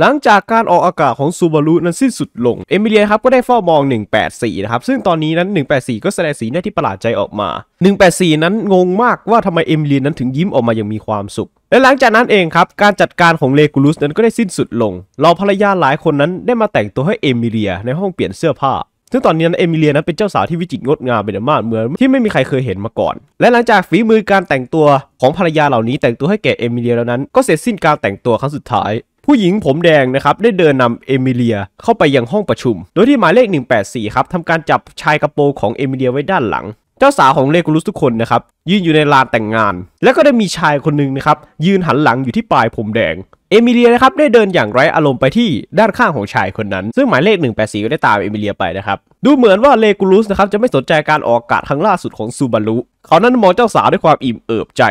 หลังจากการออกอากาศของซูบารุนั้นสิ้นสุดลง เอมิเลียครับก็ได้เฝ้ามอง 184นะครับ ซึ่งตอนนี้นั้น 184 ก็แสดงสีหน้าที่ประหลาดใจออกมา 184 นั้นงงมากว่าทำไมเอมิเลียนั้นถึงยิ้มออกมาอย่างมีความสุข และหลังจากนั้นเองครับการจัดการของเลกูลุสนั้นก็ได้สิ้นสุดลงเราภรรยาหลายคนนั้นได้มาแต่งตัวให้เอมิเลียในห้องเปลี่ยนเสื้อผ้า ซึ่งตอนนี้นเอมิเลียนั้นเป็นเจ้าสาวที่วิจิตรงดงามเป็นมากเหมือนที่ไม่มีใครเคยเห็นมาก่อน และหลังจากฝีมือการแต่งตัวของภรรยาเหล่านี้ แต่งตัวให้แก่เอมิเลียแล้วนั้น ก็เสร็จสิ้นการแต่งตัวครั้งสุดท้ายผู้หญิงผมแดงนะครับได้เดินนำเอมิเลียเข้าไปยังห้องประชุมโดยที่หมายเลข 184ครับทำการจับชายกระโปรงของเอมิเลียไว้ด้านหลังเจ้าสาวของเลกูลุสทุกคนนะครับยืนอยู่ในลานแต่งงานแล้วก็ได้มีชายคนหนึ่งนะครับยืนหันหลังอยู่ที่ปลายผมแดงเอมิเลียนะครับได้เดินอย่างไร้อารมณ์ไปที่ด้านข้างของชายคนนั้นซึ่งหมายเลข 184ก็ได้ตามเอมิเลียไปนะครับดูเหมือนว่าเลกูลุสนะครับจะไม่สนใจการออกอากาศครั้งล่าสุดของซูบารุเขานั้นมองเจ้าสาวด้วยความอิ่มเอิบใจ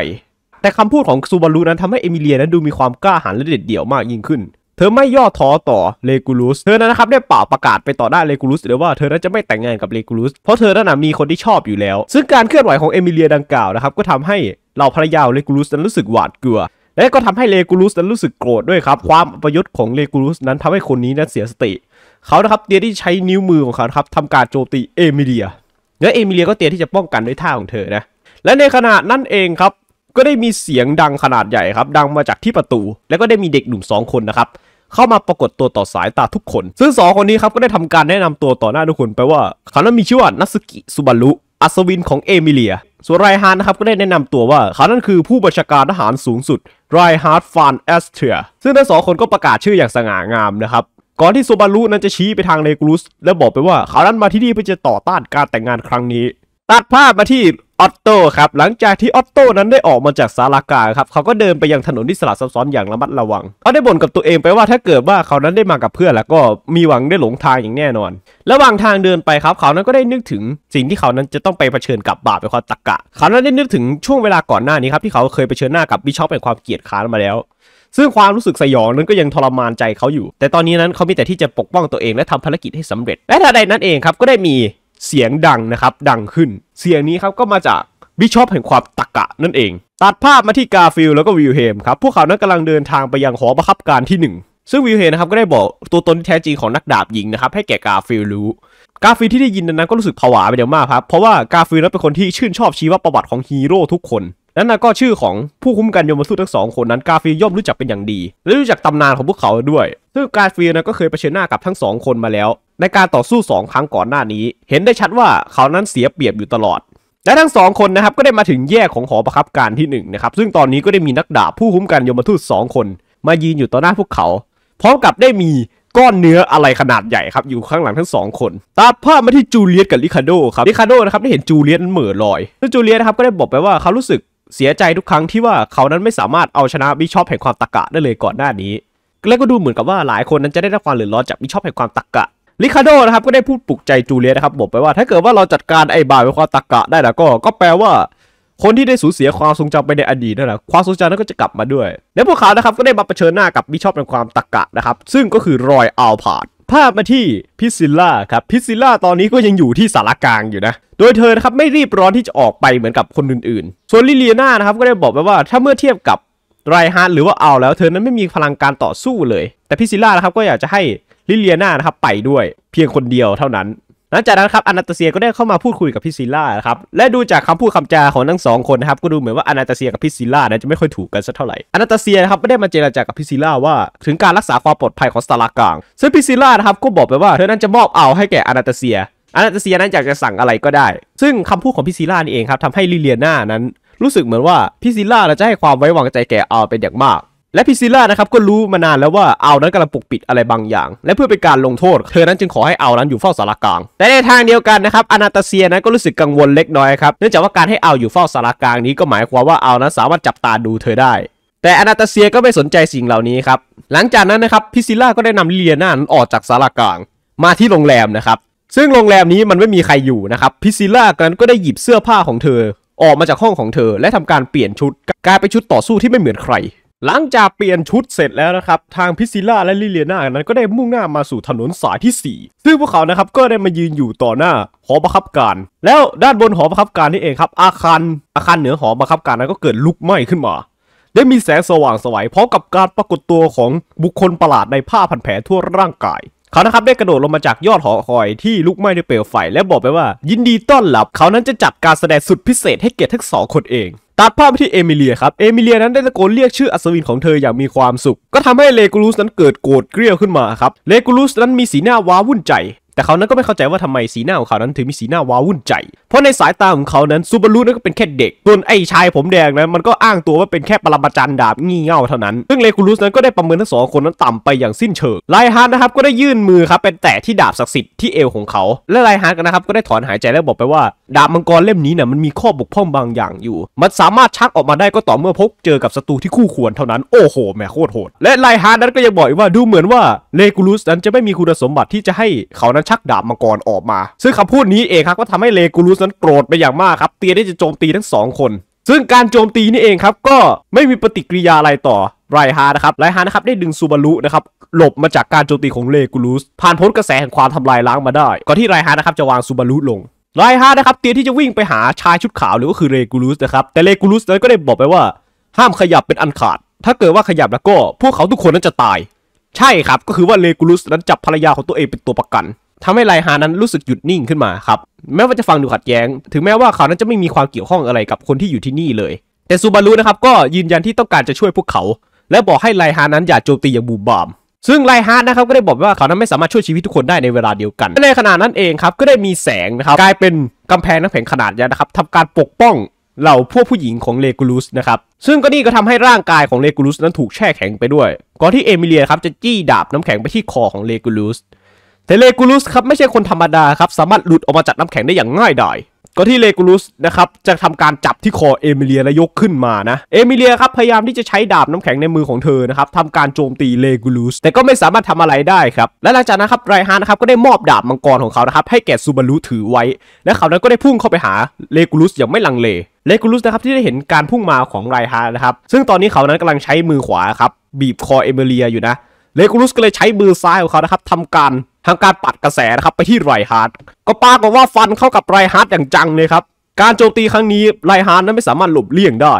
แต่คำพูดของซูบารุนั้นทำให้เอมิเลียนั้นดูมีความกล้าหาญและเด็ดเดี่ยวมากยิ่งขึ้น เธอไม่ย่อท้อต่อเลกูลุสเธอนั้นนะครับได้ป่าประกาศไปต่อหน้าเลกูลุสเลยว่าเธอนั้นจะไม่แต่งงานกับเลกูลุสเพราะเธอนั้นมีคนที่ชอบอยู่แล้ว ซึ่งการเคลื่อนไหวของเอมิเลียดังกล่าวนะครับก็ทำให้เหล่าภรรยาเลกูลุสนั้นรู้สึกหวาดกลัว และก็ทำให้เลกูลุสนั้นรู้สึกโกรธด้วยครับ ความประยุทธ์ของเลกูลุสนั้นทำให้คนนี้นั้นเสียสติเขานะครับเตียที่ใช้นิ้วมือของเขาครับทำการโจมตีเอมิเลียและเอมิเลียก็เตียที่จะป้องกันด้วยท่าของเธอนะและในขณะนั้นเองครับก็ได้มีเสียงดังขนาดใหญ่ครับดังมาจากที่ประตู แล้วก็ได้มีเด็กหนุ่ม 2 คนนะครับ เข้ามาปรากฏตัวต่อสายตาทุกคน ซึ่งสองคนนี้ครับก็ได้ทำการแนะนำตัวต่อหน้าทุกคนไปว่าเขานั้นมีชื่อว่านัสกิสุบารุอัศวินของเอมิเลีย ส่วนไรฮานนะครับก็ได้แนะนำตัวว่าเขานั้นคือผู้บัญชาการทหารสูงสุดไรฮาร์ดฟานแอสเทียซึ่งทั้งสองคนก็ประกาศชื่ออย่างสง่างามนะครับก่อนที่สุบารุนั้นจะชี้ไปทางเลกรุส และบอกไปว่าเขานั้นมาที่นี่เพื่อจะต่อต้านการแต่งงานครั้งนี้ ตัดภาพมาที่ออตโต้ครับหลังจากที่ออตโต้นั้นได้ออกมาจากสาลากาครับเขาก็เดินไปยังถนนที่สลับซับซ้อนอย่างระมัดระวัง เขาได้บ่นกับตัวเองไปว่าถ้าเกิดว่าเขานั้นได้มากับเพื่อนแล้วก็มีหวังได้หลงทางอย่างแน่นอน ระหว่างทางเดินไปครับเขานั้นก็ได้นึกถึง สิ่งที่เขานั้นจะต้องไปเผชิญกับบาปเป็นความตะกะ เขานั้นได้นึกถึงช่วงเวลาก่อนหน้านี้ครับที่เขาเคยเผชิญหน้ากับบิชอปเป็นความเกลียดค้านมาแล้ว ซึ่งความรู้สึกสยองนั้นก็ยังทรมานใจเขาอยู่ แต่ตอนนี้นั้นเขามีแต่ที่จะปกป้องตัวเองและทำภารกิจให้สำเร็จและทันใดนั้นเองครับก็ได้มีเสียงดังนะครับ ดังขึ้น เสียงนี้ครับก็มาจากบิชอปแห่งความตะกะนั่นเอง ตัดภาพมาที่กาฟิลแล้วก็วิลเฮมครับพวกเขานั้นกำลังเดินทางไปยังหอประคับการที่ 1 ซึ่งวิลเฮมนะครับก็ได้บอกตัวตนที่แท้จริงของนักดาบหญิงนะครับให้แก่กาฟิลรู้กาฟิลที่ได้ยินนั้นก็รู้สึกผวาไปอย่างมากครับ เพราะว่ากาฟิลนั้นเป็นคนที่ชื่นชอบชีวประวัติของฮีโร่ทุกคนนั่นก็ชื่อของผู้คุ้มกันยมสูตทั้งสองคนนั้นกาฟิลย่อมรู้จักเป็นอย่างดีและรู้จักตำนานของพวกเขาด้วย ซึ่งกาฟิลนนก็เคยเผชิญหน้ากับทั้งสองคนมาแล้วในการต่อสู้ 2 ครั้งก่อนหน้านี้ เห็นได้ชัดว่าเขานั้นเสียเปรียบอยู่ตลอด และทั้งสองคนนะครับก็ได้มาถึงแยกของหอประคับการที่1นะครับซึ่งตอนนี้ก็ได้มีนักดาบ ผู้คุ้มกันยมทูต2คน มายืนอยู่ต่อหน้าพวกเขา พร้อมกับได้มีก้อนเนื้ออะไรขนาดใหญ่ครับอยู่ข้างหลังทั้งสองคนตัดภาพมาที่จูเลียตกับลิคาโดครับลิคาโดนะครับได้เห็นจูเลียตเหม่อลอยซึ่งจูเลียตนะครับก็ได้บอกไปว่าเขารู้สึกเสียใจทุกครั้งที่ว่าเขานั้นไม่สามารถเอาชนะบิชอปแห่งความตะกะได้เลยก่อนหน้านี้ และก็ดูเหมือนกับว่าหลายคนนั้นจะได้รับความเหลือร้อนจากบิชอปแห่งความตะกะลิคาโดนะครับก็ได้พูดปลุกใจจูเลียนะครับบอกไปว่าถ้าเกิดว่าเราจัดการไอ้บาปเวความตะกะได้แล้วก็ก็แปลว่า คนที่ได้สูญเสียความทรงจำไปในอดีตนั่นแหละความทรงจำนั้นก็จะกลับมาด้วย และพวกเขานะครับก็ได้มาเผชิญหน้ากับบิชอปในความตะกะนะครับซึ่งก็คือรอยอัลพาดภาพมาที่พิซิลล่าครับพิซิลล่าตอนนี้ก็ยังอยู่ที่สารกลางอยู่นะโดยเธอนะครับไม่รีบร้อนที่จะออกไปเหมือนกับคนอื่นๆส่วนลิเลียนานะครับก็ได้บอกไปว่า ถ้าเมื่อเทียบกับไรฮาร์ดหรือว่าเอาแล้ว เธอนั้นไม่มีพลังการต่อสู้เลยแต่พิซิลล่านะครับก็อยากจะให้ลิเลียนานะครับไปด้วยเพียงคนเดียวเท่านั้น หลังจากนั้นครับอนาตาเซียก็ได้เข้ามาพูดคุยกับพิซิล่านะครับและดูจากคำพูดคำจาของทั้งสองคนนะครับก็ดูเหมือนว่าอนาตาเซียกับพิซิล่านะจะไม่ค่อยถูกกันสักเท่าไหร่อนาตาเซียครับไม่ได้มาเจรจากับพิซิล่าว่าถึงการรักษาความปลอดภัยของสตาร์กลางซึ่งพิซิล่านะครับก็บอกไปว่าเธอนั้นจะมอบเอาให้แก่อนาตาเซียอนาตาเซียนั้นอยากจะสั่งอะไรก็ได้ ซึ่งคำพูดของพิซิล่านี่เองครับทำให้ลิเลียนานั้นรู้สึกเหมือนว่าพิซิล่าจะให้ความไว้วางใจแก่อาเป็นอย่างมากและพิซิล่านะครับก็รู้มานานแล้วว่าเอานั้นกำลังปกปิดอะไรบางอย่าง และเพื่อเป็นการลงโทษ เธอนั้นจึงขอให้เอานั้นอยู่เฝ้าสารากลาง แต่ในทางเดียวกันนะครับอนาตาเซียนั้นก็รู้สึกกังวลเล็กน้อยครับเนื่องจากว่าการให้เอาอยู่เฝ้าสารากลางนี้ก็หมายความว่าเอานั้นสามารถจับตาดูเธอได้ แต่อนาตาเซียก็ไม่สนใจสิ่งเหล่านี้ครับหลังจากนั้นนะครับพิซิล่าก็ได้นำลิเลียนานั้นออกจากสารกลาง มาที่โรงแรมนะครับซึ่งโรงแรมนี้มันไม่มีใครอยู่นะครับพิซิล่านั้นก็ได้หยิบเสื้อผ้าของเธอ ออกมาจากห้องของเธอ และทำการเปลี่ยนชุดกลายเป็นชุดต่อสู้ที่ไม่เหมือนใครหลังจากเปลี่ยนชุดเสร็จแล้วนะครับทางพิซิล่าและลิเลียนานั้นก็ได้มุ่งหน้ามาสู่ถนนสายที่ 4 ซึ่งพวกเขานะครับก็ได้มายืนอยู่ต่อหน้าหอประคับการ แล้วด้านบนหอประคับการนี่เองครับ อาคารอาคารเหนือหอประคับการนั้นก็เกิดลุกไหม้ขึ้นมา ได้มีแสงสว่างสวยพร้อมกับการปรากฏตัวของบุคคลประหลาดในผ้าพันแผลทั่วร่างกายเขานะครับได้กระโดดลงมาจากยอดหอคอยที่ลุกไหม้ด้วยเปลวไฟและบอกไปว่า ยินดีต้อนรับเขานั้นจะจัดการแสดงสุดพิเศษให้เกียรติทั้งสองคนเองตัดภาพไปที่เอมิเลียครับ เอมิเลียนั้นได้ตะโกนเรียกชื่ออัศวินของเธออย่างมีความสุข ก็ทำให้เลกูลูสนั้นเกิดโกรธเกรี้ยวขึ้นมาครับเลกูลูสนั้นมีสีหน้าว้าวุ่นใจแต่เขานั้นก็ไม่เข้าใจว่าทำไมสีหน้าของเขานั้นถึงมีสีหน้าวาวุ่นใจ เพราะในสายตาของเขานั้นซูบารุนั้นก็เป็นแค่เด็กส่วนไอ้ชายผมแดงนั้นมันก็อ้างตัวว่าเป็นแค่ปรมาจารย์ดาบงี่เง่าเท่านั้น ซึ่งเลคูลุสนั้นก็ได้ประเมินทั้งสองคนนั้นต่ำไปอย่างสิ้นเชิง ไลฮาร์นะครับก็ได้ยื่นมือครับเป็นแต่ที่ดาบศักดิ์สิทธิ์ที่เอวของเขา และไลฮาร์นะครับก็ได้ถอนหายใจแล้วบอกไปว่า ดาบมังกรเล่มนี้น่ะมันมีข้อบกพร่องบางอย่างอยู่ มันสามารถชักออกมาได้ก็ต่อเมื่อพบเจอกับศัตรูที่คู่ควร เท่านั้นโอ้โหแม่โคตรโหดและไลฮาร์นั้นก็ยังบอกว่าดูเหมือนว่าเลกูลุสนั้นจะไม่มีคุณสมบัติที่จะให้เขานั้นชักดาบมังกรออกมา ซึ่งคำพูดนี้เองครับก็ทำให้เลกูรุสนั้นโกรธไปอย่างมากครับ เตียได้จะโจมตีทั้งสองคน ซึ่งการโจมตีนี่เองครับก็ไม่มีปฏิกิริยาอะไรต่อไรฮานะครับ ไรฮานะครับได้ดึงซูบารุนะครับหลบมาจากการโจมตีของเลกูรุสผ่านพ้นกระแสแห่งความทำลายล้างมาได้ ก่อนที่ไรฮานะครับจะวางซูบารุลง ไรฮานะครับ เตียที่จะวิ่งไปหาชายชุดขาวหรือก็คือเลกูรุสนะครับ แต่เลกูรุสนั้นก็ได้บอกไปว่า ห้ามขยับเป็นอันขาด ถ้าเกิดว่าขยับแล้วก็พวกเขาทุกคนนั้นจะตาย ใช่ครับก็คือว่าเลกูรุสนั้นจับภรรยาของตัวเองเป็นตัวประกันทำให้ไลฮานั้นรู้สึกหยุดนิ่งขึ้นมาครับแม้ว่าจะฟังดูขัดแย้ง ถึงแม้ว่าเขานั้นจะไม่มีความเกี่ยวข้องอะไรกับคนที่อยู่ที่นี่เลย แต่ซูบารุนะครับก็ยืนยันที่ต้องการจะช่วยพวกเขา และบอกให้ไลฮานั้นอย่าโจมตีอย่างบูมบามซึ่งไลฮาร์ดนะครับก็ได้บอกว่าเขานั้นไม่สามารถช่วยชีวิตทุกคนได้ในเวลาเดียวกันในขณะนั้นเองครับก็ได้มีแสงนะครับกลายเป็นกำแพงน้ำแข็งขนาดใหญ่นะครับทำการปกป้องเหล่าพวกผู้หญิงของเลกูลุสนะครับซึ่งก็นี่ก็ทำให้ร่างกายของเลกูลุสนั้นถูกแช่แข็งไปด้วย ก่อนที่เอมิเลียครับจะจี้ดาบน้ำแข็งไปที่คอของเลกูลุสเทเลกูลุสครับไม่ใช่คนธรรมดาครับสามารถหลุดออกมาจากน้ำแข็งได้อย่างง่ายดายก็ที่เลกูลุสนะครับจะทำการจับที่คอเอมิเลียและยกขึ้นมานะเอมิเลียครับพยายามที่จะใช้ดาบน้ำแข็งในมือของเธอนะครับทำการโจมตีเลกูลุสแต่ก็ไม่สามารถทำอะไรได้ครับและหลังจากนั้นครับไรฮานะครับก็ได้มอบดาบมังกรของเขานะครับให้แก่ซูบารุถือไว้ และเขานั้นก็ได้พุ่งเข้าไปหาเลกูลุสอย่างไม่ลังเลเลกูลุสนะครับที่ได้เห็นการพุ่งมาของไรฮานนะครับซึ่งตอนนี้เขานั้นกำลังใช้มือขวาครับบีบคอเอมิเลียอยู่นะเลกูลุสก็เลยใช้มือซ้ายของเขานะครับทำการทาการปัดกระแสนะครับไปที่ไรฮาร์ดก็ปากว่าฟันเข้ากับไรฮาร์ดอย่างจังเลยครับ การโจมตีครั้งนี้ไรฮาร์ดนั้นไม่สามารถหลบเลี่ยงได้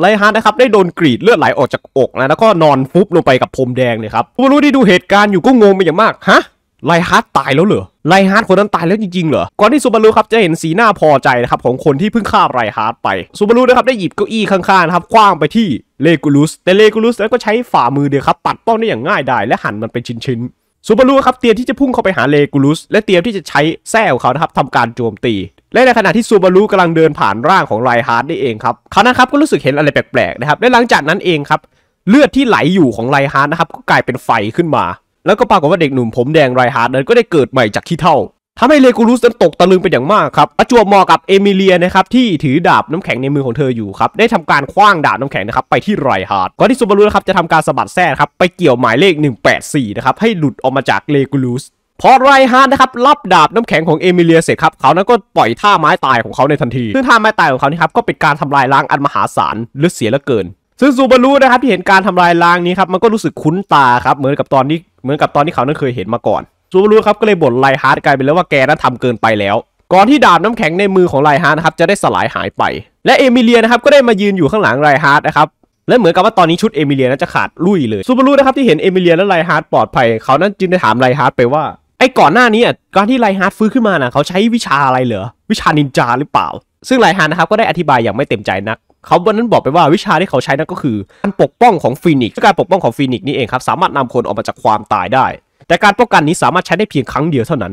ไรฮาร์ดนะครับได้โดนกรีดเลือดไหลออกจากอกนะแล้วก็นอนฟุบลงไปกับพรมแดงเลยครับผู้รู้ที่ดูเหตุการณ์อยู่ก็งงไปอย่างมาก ฮะไลฮาร์ดตายแล้วเหรอไลฮาร์ดคนนั้นตายแล้วจริงๆ เหรอ ก่อนที่ซูบารุครับจะเห็นสีหน้าพอใจนะครับของคนที่เพิ่งฆ่าไลฮาร์ดไปซูบารุนะครับได้หยิบเก้าอี้ข้างๆครับคว้างไปที่เลกูลุสแต่เลกูลุสนั้นก็ใช้ฝ่ามือเดียวครับปัดป้องได้อย่างง่ายดายและหั่นมันเป็นชิ้นซูบารุครับเตรียมที่จะพุ่งเข้าไปหาเลกูลุสและเตรียมที่จะใช้แส้ของเขานะครับทำการโจมตี และในขณะที่ซูบารุกำลังเดินผ่านร่างของไรฮาร์ดนี่เองครับเขานะครับก็รู้สึกเห็นอะไรแปลกๆนะครับและหลังจากนั้นเองครับเลือดที่ไหลอยู่ของไรฮาร์ดนะครับก็กลายเป็นไฟขึ้นมา แล้วก็ปรากฏว่าเด็กหนุ่มผมแดงไรฮาร์ดนั้นก็ได้เกิดใหม่จากขี้เท่าทำให้เลกูรุสนั้นตกตะลึงเป็นอย่างมากครับประจวบเหมาะกับเอมิเลียนะครับที่ถือดาบน้ำแข็งในมือของเธออยู่ครับ ได้ทำการคว้างดาบน้ำแข็งนะครับไปที่ไรฮาร์ดก่อนที่ซูบารุนะครับจะทำการสะบัดแซ่ครับไปเกี่ยวหมายเลข 184นะครับให้หลุดออกมาจากเลกูรุสพอไรฮาร์ดนะครับรับดาบน้ำแข็งของเอมิเลียเสร็จครับ เขานั้นก็ปล่อยท่าไม้ตายของเขาในทันที ซึ่งท่าไม้ตายของเขานี่ครับก็เป็นการทำลายล้างอันมหาศาลหรือเสียละเกิน ซึ่งซูบารุนะครับที่เห็นการทำลายล้างนี้ครับมันก็รู้สึกคุ้นตาครับเหมือนกับตอนนี้เหมือนกับตอนที่เขานั้นเคยเห็นมาก่อนซูบารุครับก็เลยบ่นไลฮาร์ดกลายเป็นแล้วว่าแกนั้นทำเกินไปแล้ว ก่อนที่ดาบน้ำแข็งในมือของไลฮาร์ดนะครับจะได้สลายหายไป และเอมิเลียนะครับก็ได้มายืนอยู่ข้างหลังไลฮาร์ดนะครับและเหมือนกับว่าตอนนี้ชุดเอมิเลียนั้นจะขาดลุยเลยซูบารุนะครับที่เห็นเอมิเลียและไลฮาร์ดปลอดภัยเขานั้นจึงได้ถามไลฮาร์ดไปว่าไอ้ก่อนหน้านี้การที่ไลฮาร์ดฟื้นขึ้นมานะเขาใช้วิชาอะไรเหรอวิชานินจาหรือเปล่า ซึ่งไลฮาร์ดนะครับก็ได้อธิบายอย่างไม่เต็มใจนักเขาวันนั้นบอกไปว่าวิชาที่เขาใช้นั่นก็คือการปกป้องของฟีนิกซ์การปกป้องของฟีนิกซ์นี่เองครับสามารถนำคนออกมาจากความตายได้แต่การป้องกันนี้สามารถใช้ได้เพียงครั้งเดียวเท่านั้น